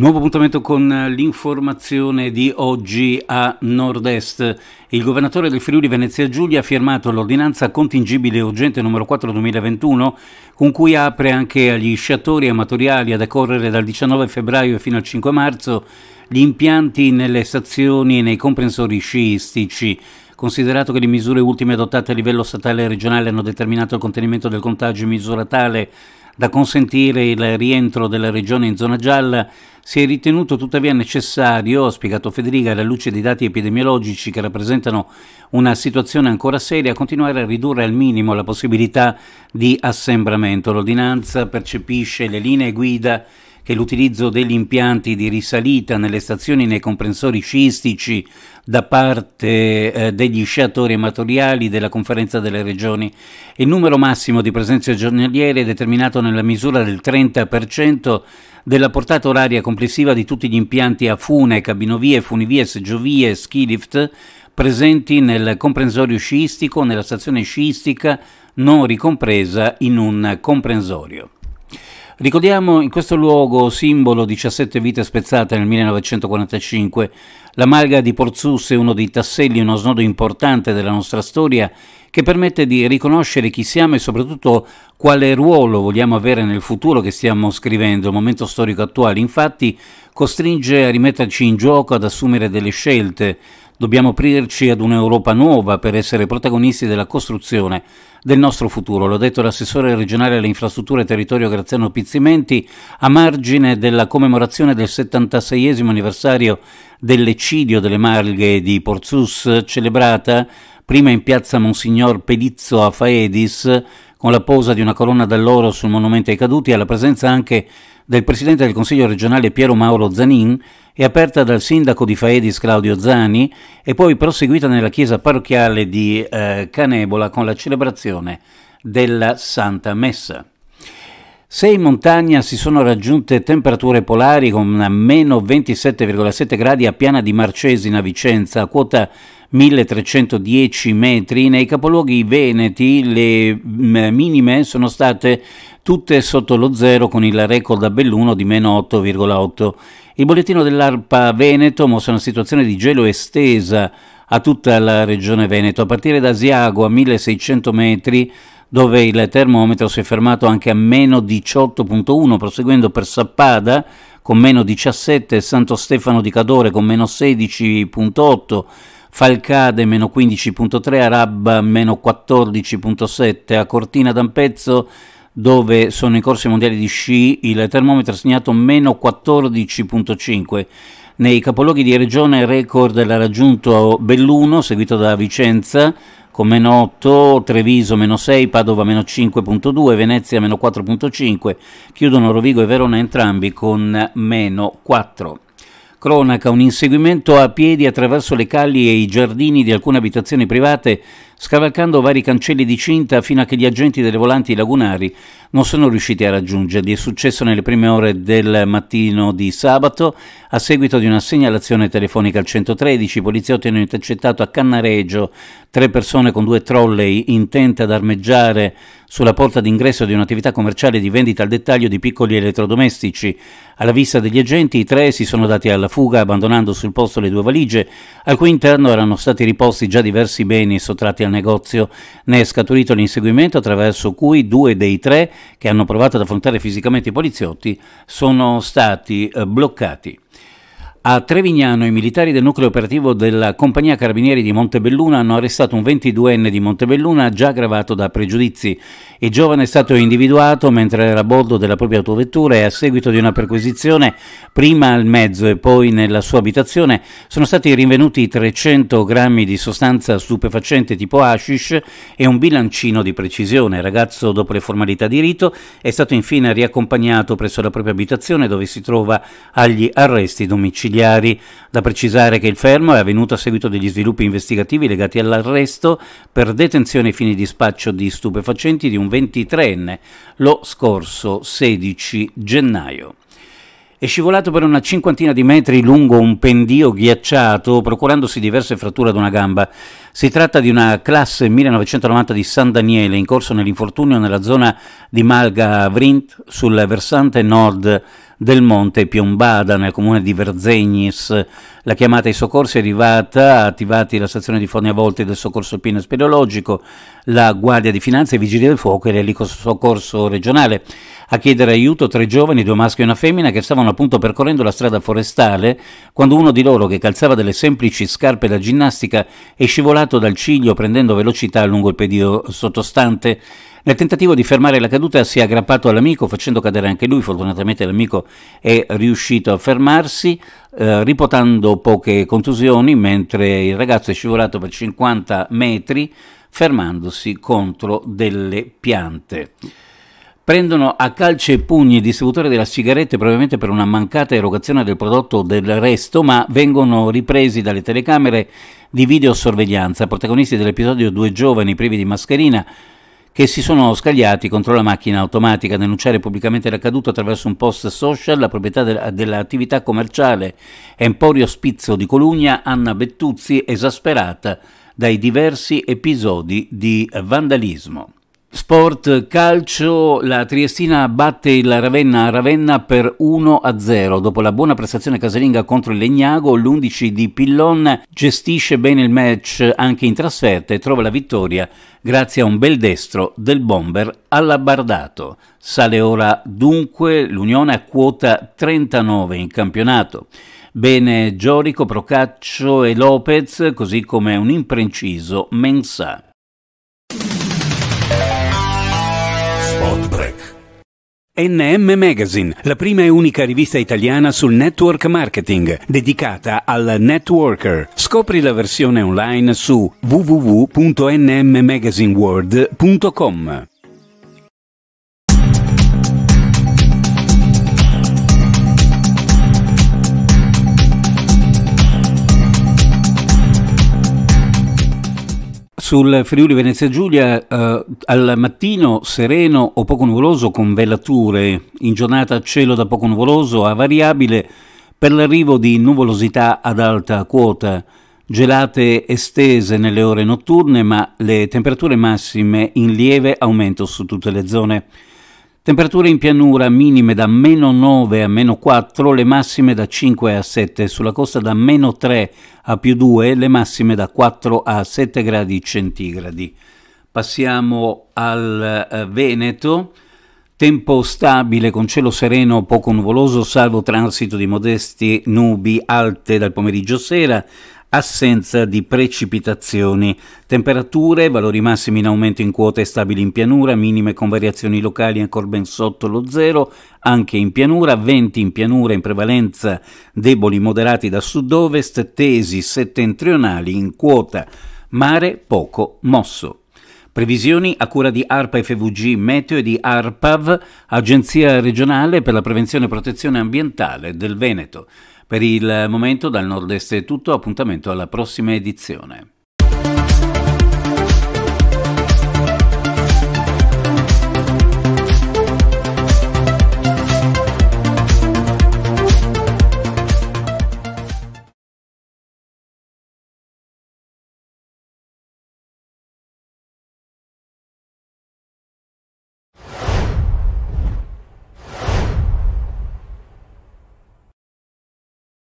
Nuovo appuntamento con l'informazione di oggi a Nord-Est. Il governatore del Friuli Venezia Giulia ha firmato l'ordinanza contingibile urgente numero 4 2021 con cui apre anche agli sciatori amatoriali a decorrere dal 19 febbraio fino al 5 marzo gli impianti nelle stazioni e nei comprensori sciistici. Considerato che le misure ultime adottate a livello statale e regionale hanno determinato il contenimento del contagio in misura tale da consentire il rientro della regione in zona gialla, si è ritenuto tuttavia necessario, ha spiegato Federica, alla luce dei dati epidemiologici che rappresentano una situazione ancora seria, continuare a ridurre al minimo la possibilità di assembramento. L'ordinanza percepisce le linee guida e l'utilizzo degli impianti di risalita nelle stazioni nei comprensori sciistici da parte eh, degli sciatori amatoriali della Conferenza delle Regioni. Il numero massimo di presenze giornaliere è determinato nella misura del 30% della portata oraria complessiva di tutti gli impianti a fune, cabinovie, funivie, seggiovie, ski lift presenti nel comprensorio sciistico, nella stazione sciistica non ricompresa in un comprensorio. Ricordiamo in questo luogo, simbolo 17 vite spezzate nel 1945, la malga di Porzus è uno dei tasselli, uno snodo importante della nostra storia che permette di riconoscere chi siamo e soprattutto quale ruolo vogliamo avere nel futuro che stiamo scrivendo. Il momento storico attuale infatti costringe a rimetterci in gioco, ad assumere delle scelte, Dobbiamo aprirci ad un'Europa nuova per essere protagonisti della costruzione del nostro futuro. L'ho detto l'assessore regionale alle infrastrutture e territorio Graziano Pizzimenti a margine della commemorazione del 76 anniversario dell'eccidio delle Marghe di Porzus, celebrata prima in piazza Monsignor Pedizzo a Faedis con la posa di una colonna d'alloro sul monumento ai caduti e alla presenza anche del Presidente del Consiglio regionale Piero Mauro Zanin è aperta dal sindaco di Faedis Claudio Zani e poi proseguita nella chiesa parrocchiale di eh, Canebola con la celebrazione della Santa Messa. Se in montagna si sono raggiunte temperature polari con meno 27,7 gradi a Piana di Marcesina, Vicenza, a quota 1310 metri. Nei capoluoghi veneti le mm, minime sono state tutte sotto lo zero con il record a Belluno di meno 8,8. Il bollettino dell'ARPA Veneto mostra una situazione di gelo estesa a tutta la regione Veneto, a partire da Asiago a 1600 metri dove il termometro si è fermato anche a meno 18.1, proseguendo per Sappada con meno 17, Santo Stefano di Cadore con meno 16.8, Falcade meno 15.3, Arab meno 14.7, a Cortina d'Ampezzo dove sono i corsi mondiali di sci il termometro ha segnato meno 14.5. Nei capoluoghi di regione record l'ha raggiunto Belluno, seguito da Vicenza, con meno 8, Treviso meno 6, Padova meno 5.2, Venezia meno 4.5, chiudono Rovigo e Verona entrambi con meno 4. Cronaca, un inseguimento a piedi attraverso le calli e i giardini di alcune abitazioni private scavalcando vari cancelli di cinta fino a che gli agenti delle volanti lagunari non sono riusciti a raggiungerli. È successo nelle prime ore del mattino di sabato a seguito di una segnalazione telefonica al 113. I poliziotti hanno intercettato a Cannareggio tre persone con due trolley intente ad armeggiare sulla porta d'ingresso di un'attività commerciale di vendita al dettaglio di piccoli elettrodomestici. Alla vista degli agenti, i tre si sono dati alla fuga abbandonando sul posto le due valigie, al cui interno erano stati riposti già diversi beni sottratti al negozio. Ne è scaturito l'inseguimento attraverso cui due dei tre che hanno provato ad affrontare fisicamente i poliziotti sono stati eh, bloccati. A Trevignano i militari del nucleo operativo della Compagnia Carabinieri di Montebelluna hanno arrestato un 22enne di Montebelluna già aggravato da pregiudizi. Il giovane è stato individuato mentre era a bordo della propria autovettura e a seguito di una perquisizione prima al mezzo e poi nella sua abitazione sono stati rinvenuti 300 grammi di sostanza stupefacente tipo hashish e un bilancino di precisione. Il ragazzo dopo le formalità di rito è stato infine riaccompagnato presso la propria abitazione dove si trova agli arresti domiciliari domiciliari. Da precisare che il fermo è avvenuto a seguito degli sviluppi investigativi legati all'arresto per detenzione ai fini di spaccio di stupefacenti di un 23enne lo scorso 16 gennaio è scivolato per una cinquantina di metri lungo un pendio ghiacciato, procurandosi diverse fratture ad una gamba. Si tratta di una classe 1990 di San Daniele, in corso nell'infortunio nella zona di Malga Vrint, sul versante nord del Monte Piombada, nel comune di Verzegnis, la chiamata ai soccorsi è arrivata, attivati la stazione di Forni a Volte del soccorso alpino e speleologico, la Guardia di Finanza, i Vigili del Fuoco e l'elico soccorso regionale. A chiedere aiuto tre giovani, due maschi e una femmina, che stavano appunto percorrendo la strada forestale quando uno di loro, che calzava delle semplici scarpe da ginnastica, è scivolato dal ciglio prendendo velocità lungo il pedio sottostante. Nel tentativo di fermare la caduta si è aggrappato all'amico facendo cadere anche lui, fortunatamente l'amico è riuscito a fermarsi, eh, riportando poche contusioni mentre il ragazzo è scivolato per 50 metri fermandosi contro delle piante. Prendono a calce e pugni il distributore della sigaretta probabilmente per una mancata erogazione del prodotto del resto, ma vengono ripresi dalle telecamere di videosorveglianza. Protagonisti dell'episodio due giovani privi di mascherina che si sono scagliati contro la macchina automatica. Denunciare pubblicamente l'accaduto attraverso un post social la proprietà de- dell'attività commerciale Emporio Spizzo di Colugna, Anna Bettuzzi, esasperata dai diversi episodi di vandalismo. Sport calcio, la Triestina batte il Ravenna a Ravenna per 1-0. Dopo la buona prestazione casalinga contro il Legnago, l'11 di Pillon gestisce bene il match anche in trasferta e trova la vittoria grazie a un bel destro del bomber all'abbardato. Sale ora dunque l'Unione a quota 39 in campionato. Bene Giorico, Procaccio e Lopez, così come un impreciso Mensah. NM Magazine, la prima e unica rivista italiana sul network marketing, dedicata al networker. Scopri la versione online su www.nmmagazineworld.com. Sul Friuli Venezia Giulia eh, al mattino sereno o poco nuvoloso con velature, in giornata cielo da poco nuvoloso a variabile per l'arrivo di nuvolosità ad alta quota, gelate estese nelle ore notturne ma le temperature massime in lieve aumento su tutte le zone. Temperature in pianura minime da meno 9 a meno 4, le massime da 5 a 7, sulla costa da meno 3 a più 2, le massime da 4 a 7 gradi centigradi. Passiamo al eh, Veneto. Tempo stabile con cielo sereno poco nuvoloso, salvo transito di modesti nubi alte dal pomeriggio sera, assenza di precipitazioni, temperature, valori massimi in aumento in quota e stabili in pianura, minime con variazioni locali ancora ben sotto lo zero, anche in pianura, venti in pianura in prevalenza deboli moderati da sud-ovest, tesi settentrionali in quota, mare poco mosso. Previsioni a cura di ARPA FVG Meteo e di ARPAV, Agenzia regionale per la prevenzione e protezione ambientale del Veneto. Per il momento dal nord-est è tutto, appuntamento alla prossima edizione.